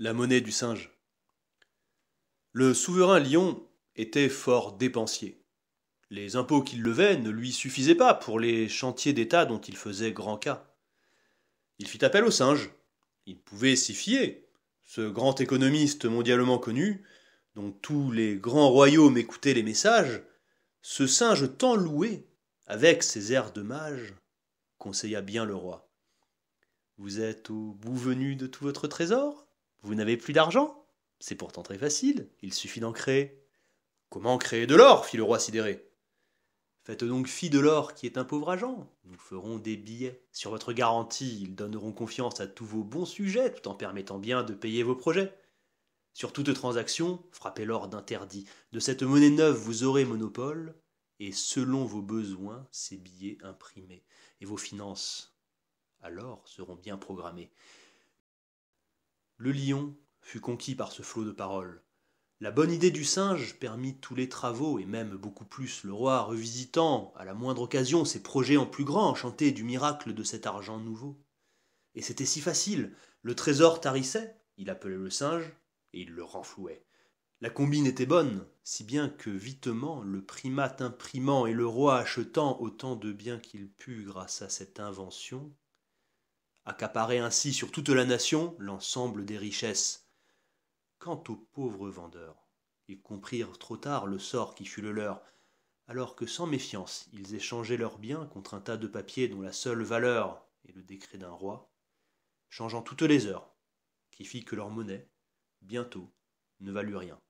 La monnaie du singe. Le souverain lion était fort dépensier. Les impôts qu'il levait ne lui suffisaient pas pour les chantiers d'État dont il faisait grand cas. Il fit appel au singe. Il pouvait s'y fier. Ce grand économiste mondialement connu, dont tous les grands royaumes écoutaient les messages, ce singe tant loué, avec ses airs de mage, conseilla bien le roi. Vous êtes au bout venu de tout votre trésor vous n'avez plus d'argent C'est pourtant très facile, il suffit d'en créer. Comment créer de l'or fit le roi sidéré. Faites donc fi de l'or qui est un pauvre agent. Nous ferons des billets. Sur votre garantie, ils donneront confiance à tous vos bons sujets tout en permettant bien de payer vos projets. Sur toute transaction, frappez l'or d'interdit. De cette monnaie neuve, vous aurez monopole, et selon vos besoins, ces billets imprimés, et vos finances alors seront bien programmées. Le lion fut conquis par ce flot de paroles. La bonne idée du singe permit tous les travaux et même beaucoup plus. Le roi, revisitant à la moindre occasion ses projets en plus grand, enchanté du miracle de cet argent nouveau. Et c'était si facile. Le trésor tarissait, il appelait le singe, et il le renflouait. La combine était bonne, si bien que vitement le primate imprimant et le roi achetant autant de biens qu'il put grâce à cette invention, accaparer ainsi sur toute la nation l'ensemble des richesses. Quant aux pauvres vendeurs, ils comprirent trop tard le sort qui fut le leur, alors que sans méfiance ils échangeaient leurs biens contre un tas de papiers dont la seule valeur est le décret d'un roi, changeant toutes les heures, qui fit que leur monnaie, bientôt, ne valut rien.